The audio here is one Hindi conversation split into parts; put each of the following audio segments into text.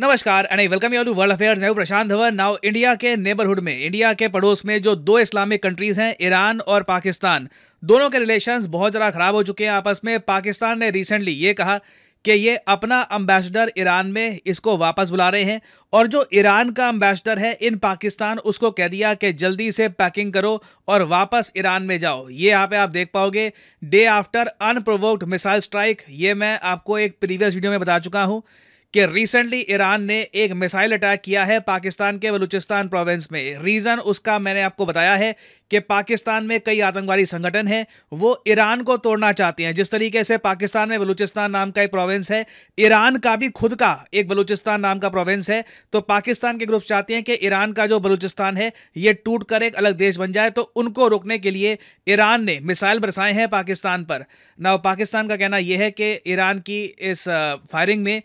नमस्कार and welcome you to world affairs मैं प्रशांत धवन नाउ इंडिया के नेबरहुड में इंडिया के पड़ोस में जो दो इस्लामिक कंट्रीज हैं ईरान और पाकिस्तान दोनों के रिलेशंस बहुत ज़्यादा ख़राब हो चुके हैं आपस में पाकिस्तान ने रिसेंटली ये कहा कि ये अपना अम्बेसडर ईरान में इसको वापस बुला रहे हैं और जो ईरान का अम्बेसडर है इन पाकिस्तान उसको कह दिया कि जल्दी से पैकिंग करो और वापस ईरान में जाओ ये यहाँ पे आप देख पाओगे day after unprovoked missile strike ये मैं आपको एक प्रीवियस वीडियो में बता चुका हूँ कि रिसेंटली ईरान ने एक मिसाइल अटैक किया है पाकिस्तान के बलूचिस्तान प्रोविंस में रीज़न उसका मैंने आपको बताया है कि पाकिस्तान में कई आतंकवादी संगठन हैं वो ईरान को तोड़ना चाहते हैं जिस तरीके से पाकिस्तान में बलूचिस्तान नाम का एक प्रोविंस है ईरान का भी खुद का एक बलूचिस्तान नाम का प्रोविंस है तो पाकिस्तान के ग्रुप चाहते हैं कि ईरान का जो बलूचिस्तान है ये टूट कर एक अलग देश बन जाए तो उनको रोकने के लिए ईरान ने मिसाइल बरसाए हैं पाकिस्तान पर ना पाकिस्तान का कहना यह है कि ईरान की इस फायरिंग में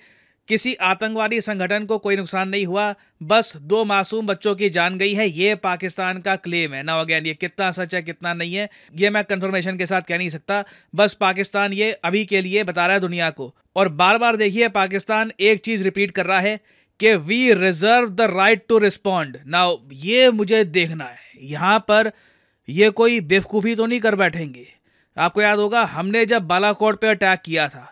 किसी आतंकवादी संगठन को कोई नुकसान नहीं हुआ बस दो मासूम बच्चों की जान गई है ये पाकिस्तान का क्लेम है ना अगेन ये कितना सच है कितना नहीं है ये मैं कंफर्मेशन के साथ कह नहीं सकता बस पाकिस्तान ये अभी के लिए बता रहा है दुनिया को और बार बार देखिए पाकिस्तान एक चीज़ रिपीट कर रहा है कि we reserve the right to respond ना ये मुझे देखना है यहाँ पर ये कोई बेवकूफ़ी तो नहीं कर बैठेंगे आपको याद होगा हमने जब बालाकोट पे अटैक किया था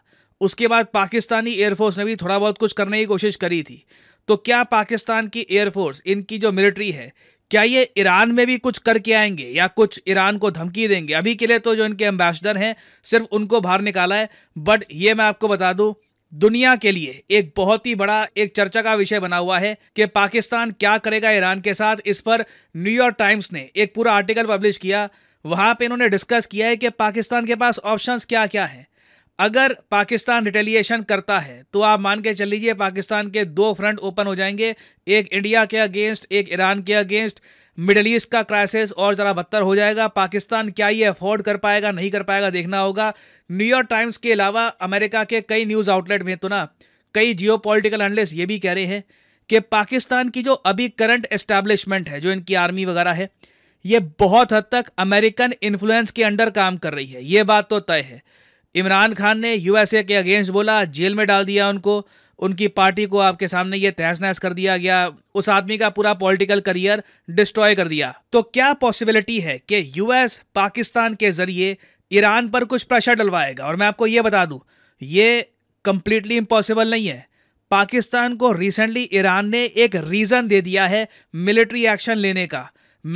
उसके बाद पाकिस्तानी एयरफोर्स ने भी थोड़ा बहुत कुछ करने की कोशिश करी थी तो क्या पाकिस्तान की एयरफोर्स इनकी जो मिलिट्री है क्या ये ईरान में भी कुछ करके आएंगे या कुछ ईरान को धमकी देंगे अभी के लिए तो जो इनके एम्बेसडर हैं सिर्फ उनको बाहर निकाला है बट ये मैं आपको बता दूं दुनिया के लिए एक बहुत ही बड़ा एक चर्चा का विषय बना हुआ है कि पाकिस्तान क्या करेगा ईरान के साथ इस पर न्यूयॉर्क टाइम्स ने एक पूरा आर्टिकल पब्लिश किया वहाँ पे इन्होंने डिस्कस किया है कि पाकिस्तान के पास ऑप्शंस क्या क्या हैं अगर पाकिस्तान रिटेलिएशन करता है तो आप मान के चल लीजिए पाकिस्तान के दो फ्रंट ओपन हो जाएंगे एक इंडिया के अगेंस्ट एक ईरान के अगेंस्ट मिडल ईस्ट का क्राइसिस और ज़रा बदतर हो जाएगा पाकिस्तान क्या ये अफोर्ड कर पाएगा नहीं कर पाएगा देखना होगा न्यूयॉर्क टाइम्स के अलावा अमेरिका के कई न्यूज़ आउटलेट में तो ना कई जियो पोलिटिकल एनलिस्ट ये भी कह रहे हैं कि पाकिस्तान की जो अभी करंट एस्टैब्लिशमेंट है जो इनकी आर्मी वगैरह है ये बहुत हद तक अमेरिकन इन्फ्लुएंस के अंडर काम कर रही है ये बात तो तय है इमरान खान ने यूएसए के अगेंस्ट बोला जेल में डाल दिया उनको उनकी पार्टी को आपके सामने ये तहस नहस कर दिया गया उस आदमी का पूरा पॉलिटिकल करियर डिस्ट्रॉय कर दिया तो क्या पॉसिबिलिटी है कि यूएस पाकिस्तान के जरिए ईरान पर कुछ प्रेशर डलवाएगा और मैं आपको ये बता दूं ये कंप्लीटली इम्पॉसिबल नहीं है पाकिस्तान को रिसेंटली ईरान ने एक रीज़न दे दिया है मिलिट्री एक्शन लेने का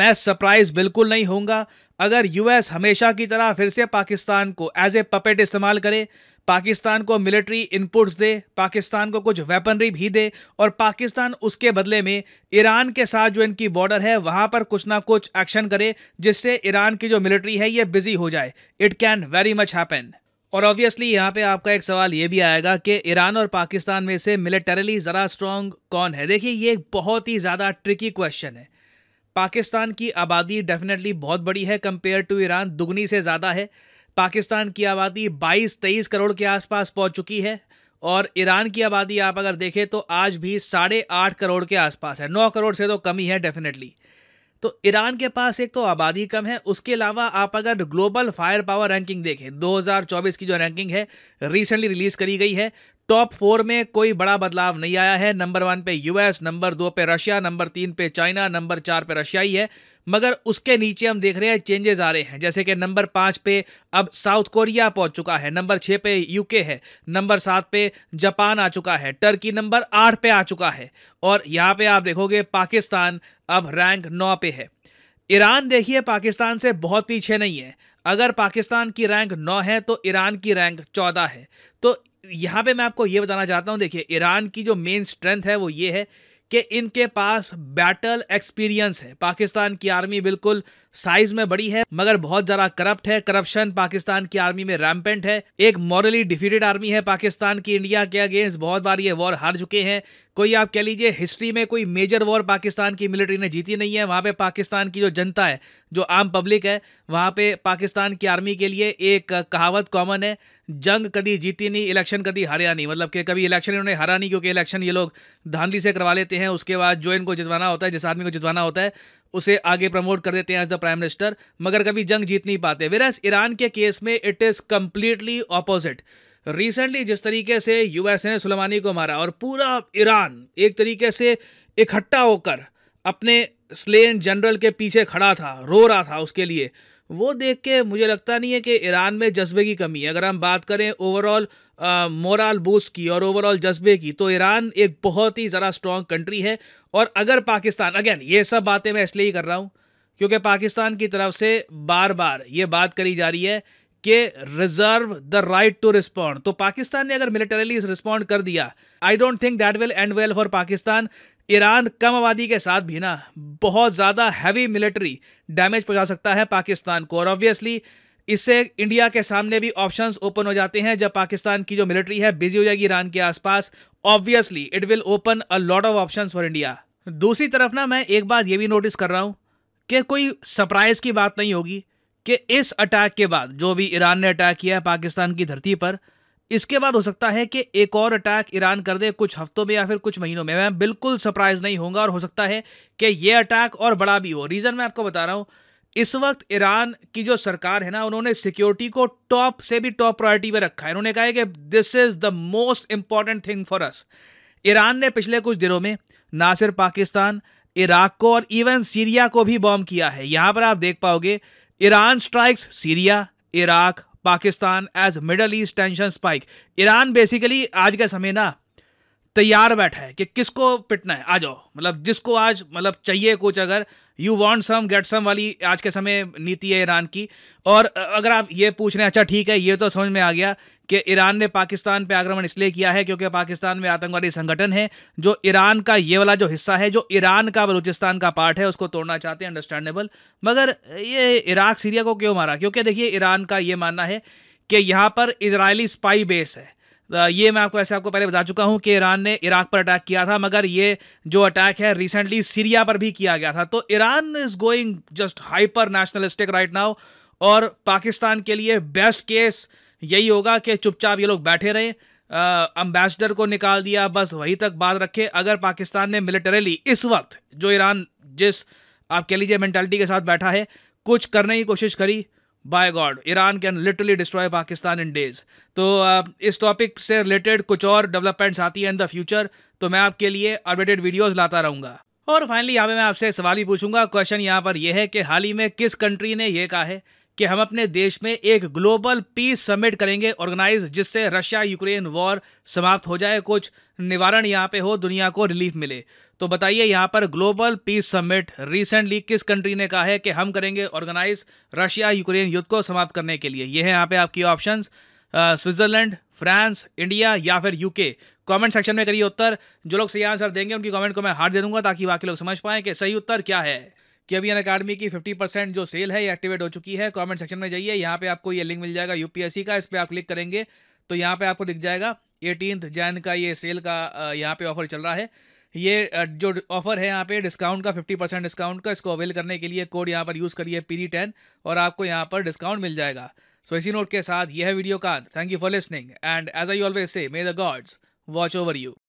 मैं सरप्राइज बिल्कुल नहीं होऊंगा अगर यूएस हमेशा की तरह फिर से पाकिस्तान को एज ए पपेट इस्तेमाल करे पाकिस्तान को मिलिट्री इनपुट्स दे पाकिस्तान को कुछ वेपनरी भी दे और पाकिस्तान उसके बदले में ईरान के साथ जो इनकी बॉर्डर है वहाँ पर कुछ ना कुछ एक्शन करे जिससे ईरान की जो मिलिट्री है ये बिजी हो जाए it can very much happen और ऑब्वियसली यहाँ पे आपका एक सवाल ये भी आएगा कि ईरान और पाकिस्तान में से मिलिटरली ज़रा स्ट्रॉन्ग कौन है देखिए ये एक बहुत ही ज़्यादा ट्रिकी क्वेश्चन है पाकिस्तान की आबादी डेफिनेटली बहुत बड़ी है कंपेयर टू ईरान दुगनी से ज़्यादा है पाकिस्तान की आबादी 22-23 करोड़ के आसपास पहुंच चुकी है और ईरान की आबादी आप अगर देखें तो आज भी साढ़े आठ करोड़ के आसपास है नौ करोड़ से तो कम ही है डेफिनेटली तो ईरान के पास एक तो आबादी कम है उसके अलावा आप अगर ग्लोबल फायर पावर रैंकिंग देखें 2024 की जो रैंकिंग है रिसेंटली रिलीज़ करी गई है टॉप फोर में कोई बड़ा बदलाव नहीं आया है नंबर वन पे यूएस नंबर दो पे रशिया नंबर तीन पे चाइना नंबर चार पे रशिया ही है मगर उसके नीचे हम देख रहे हैं चेंजेस आ रहे हैं जैसे कि नंबर पाँच पे अब साउथ कोरिया पहुंच चुका है नंबर छः पे यूके है नंबर सात पे जापान आ चुका है टर्की नंबर आठ पे आ चुका है और यहाँ पे आप देखोगे पाकिस्तान अब रैंक नौ पे है ईरान देखिए पाकिस्तान से बहुत पीछे नहीं है अगर पाकिस्तान की रैंक नौ है तो ईरान की रैंक चौदह है तो यहाँ पे मैं आपको ये बताना चाहता हूँ देखिए ईरान की जो मेन स्ट्रेंथ है वो ये है कि इनके पास बैटल एक्सपीरियंस है पाकिस्तान की आर्मी बिल्कुल साइज में बड़ी है मगर बहुत ज़्यादा करप्ट है करप्शन पाकिस्तान की आर्मी में रैम्पेंट है एक मॉरली डिफीटेड आर्मी है पाकिस्तान की इंडिया के अगेंस्ट बहुत बार ये वॉर हार चुके हैं कोई आप कह लीजिए हिस्ट्री में कोई मेजर वॉर पाकिस्तान की मिलिट्री ने जीती नहीं है वहाँ पे पाकिस्तान की जो जनता है जो आम पब्लिक है वहाँ पे पाकिस्तान की आर्मी के लिए एक कहावत कॉमन है जंग कभी जीती नहीं इलेक्शन कभी हारा नहीं मतलब कि कभी इलेक्शन इन्होंने हारा नहीं क्योंकि इलेक्शन ये लोग धांधली से करवा लेते हैं उसके बाद जो इनको जितवाना होता है जिस आदमी को जितवाना होता है उसे आगे प्रमोट कर देते हैं एज द प्राइम मिनिस्टर मगर कभी जंग जीत नहीं पाते वेरस ईरान के केस में it is completely opposite recently जिस तरीके से यू ने सुलेमानी को मारा और पूरा ईरान एक तरीके से इकट्ठा होकर अपने स्लेन जनरल के पीछे खड़ा था रो रहा था उसके लिए वो देख के मुझे लगता नहीं है कि ईरान में जज्बे की कमी है अगर हम बात करें ओवरऑल मोरल बूस्ट की और ओवरऑल जज्बे की तो ईरान एक बहुत ही ज़रा स्ट्रॉन्ग कंट्री है और अगर पाकिस्तान अगेन ये सब बातें मैं इसलिए ही कर रहा हूँ क्योंकि पाकिस्तान की तरफ से बार बार ये बात करी जा रही है कि reserve the right to respond तो पाकिस्तान ने अगर मिलिटरली रिस्पॉन्ड कर दिया I don't think that will end well for Pakistan Iran कम आबादी के साथ भी ना बहुत ज़्यादा हैवी मिलिट्री डैमेज पहुंचा सकता है पाकिस्तान को और ऑब्वियसली इससे इंडिया के सामने भी ऑप्शंस ओपन हो जाते हैं जब पाकिस्तान की जो मिलिट्री है बिजी हो जाएगी ईरान के आसपास obviously it will open a lot of option for India दूसरी तरफ ना मैं एक बात ये भी नोटिस कर रहा हूँ कि कोई सरप्राइज की बात नहीं होगी कि इस अटैक के बाद जो भी ईरान ने अटैक किया है पाकिस्तान की धरती पर इसके बाद हो सकता है कि एक और अटैक ईरान कर दे कुछ हफ्तों में या फिर कुछ महीनों में मैं बिल्कुल सरप्राइज नहीं होऊंगा और हो सकता है कि ये अटैक और बड़ा भी हो रीज़न मैं आपको बता रहा हूँ इस वक्त ईरान की जो सरकार है ना उन्होंने सिक्योरिटी को टॉप से भी टॉप प्रायोरिटी में रखा है उन्होंने कहा है कि this is the most important thing for us Iran ने पिछले कुछ दिनों में ना सिर्फ पाकिस्तान इराक को और इवन सीरिया को भी बॉम्ब किया है यहाँ पर आप देख पाओगे Iran strikes Syria Iraq Pakistan as Middle East tension spike Iran basically आज के समय ना तैयार बैठा है कि किसको पिटना है आ जाओ मतलब जिसको आज मतलब चाहिए कुछ अगर you want some get some वाली आज के समय नीति है ईरान की और अगर आप ये पूछ रहे हैं अच्छा ठीक है ये तो समझ में आ गया कि ईरान ने पाकिस्तान पर आक्रमण इसलिए किया है क्योंकि पाकिस्तान में आतंकवादी संगठन है जो ईरान का ये वाला जो हिस्सा है जो ईरान का बलूचिस्तान का पार्ट है उसको तोड़ना चाहते हैं अंडरस्टैंडेबल मगर ये इराक सीरिया को क्यों मारा क्योंकि देखिए ईरान का ये मानना है कि यहाँ पर इसराइली स्पाई बेस है ये मैं आपको ऐसे आपको पहले बता चुका हूँ कि ईरान ने इराक पर अटैक किया था मगर ये जो अटैक है रिसेंटली सीरिया पर भी किया गया था तो Iran is going just hyper nationalistic right now और पाकिस्तान के लिए बेस्ट केस यही होगा कि चुपचाप ये लोग बैठे रहे अम्बेसडर को निकाल दिया बस वहीं तक बात रखे अगर पाकिस्तान ने मिलिटरीली इस वक्त जो ईरान जिस आप कह लीजिए मैंटेलिटी के साथ बैठा है कुछ करने की कोशिश करी by God Iran can literally destroy Pakistan in days तो इस टॉपिक से रिलेटेड कुछ और डेवलपमेंट्स आती हैं इन द फ्यूचर तो मैं आपके लिए अपडेटेड वीडियोस लाता रहूँगा और फाइनली यहाँ पे मैं आपसे सवाल ही पूछूंगा क्वेश्चन यहाँ पर यह है कि हाल ही में किस कंट्री ने यह कहा है कि हम अपने देश में एक ग्लोबल पीस समिट करेंगे ऑर्गेनाइज जिससे रशिया यूक्रेन वॉर समाप्त हो जाए कुछ निवारण यहाँ पे हो दुनिया को रिलीफ मिले तो बताइए यहाँ पर ग्लोबल पीस समिट रिसेंटली किस कंट्री ने कहा है कि हम करेंगे ऑर्गेनाइज रशिया यूक्रेन युद्ध को समाप्त करने के लिए ये है यहाँ पे आपकी ऑप्शन स्विट्जरलैंड फ्रांस इंडिया या फिर यूके कमेंट सेक्शन में करिए उत्तर जो लोग सही आंसर देंगे उनकी कमेंट को मैं हार दे दूंगा ताकि बाकी लोग समझ पाएं कि सही उत्तर क्या है कि अभी अकाडमी की 50 परसेंट जो सेल है ये एक्टिवेट हो चुकी है कमेंट सेक्शन में जाइए यहाँ पे आपको ये लिंक मिल जाएगा यूपीएससी का इस पर आप क्लिक करेंगे तो यहाँ पे आपको दिख जाएगा एटीनथ जैन का ये सेल का यहाँ पे ऑफर चल रहा है ये जो ऑफर है यहाँ पे डिस्काउंट का 50 परसेंट डिस्काउंट का इसको अवेल करने के लिए कोड यहाँ पर यूज़ करिए पी टेन और आपको यहाँ पर डिस्काउंट मिल जाएगा सो इसी नोट के साथ यह है वीडियो का thank you for listening and as I always say may the gods watch over you